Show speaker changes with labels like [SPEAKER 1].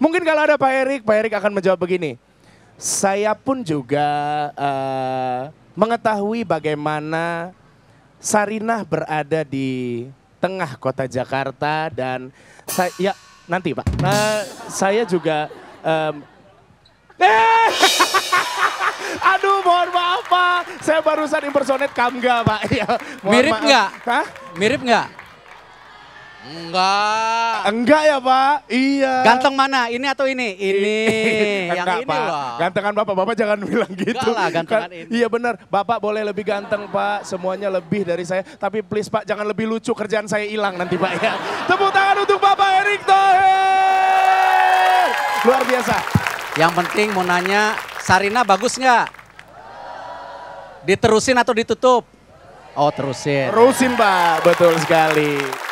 [SPEAKER 1] Mungkin kalau ada Pak Erik, Pak Erik akan menjawab begini. Saya pun juga uh, mengetahui bagaimana Sarinah berada di tengah kota Jakarta dan saya ya nanti Pak. Uh, saya juga um, eh, Aduh, mohon maaf Pak. Saya barusan impersonate Kamga Pak. Ya, Mirip nggak? Hah?
[SPEAKER 2] Mirip
[SPEAKER 3] nggak? Enggak. Enggak ya Pak, iya. Ganteng mana, ini atau ini? Ini, yang Enggak, ini Pak. loh.
[SPEAKER 1] Gantengan Bapak, Bapak jangan bilang gitu. Enggak lah gantengan kan- ini. Iya benar, Bapak boleh lebih ganteng Pak, semuanya lebih dari saya. Tapi please Pak, jangan lebih
[SPEAKER 2] lucu, kerjaan saya hilang nanti Pak ya. Tepuk tangan untuk Bapak Erick Thohir. Luar biasa. Yang penting mau nanya, Sarina bagus nggak? Diterusin atau ditutup? Oh terusin. Terusin Pak, betul sekali.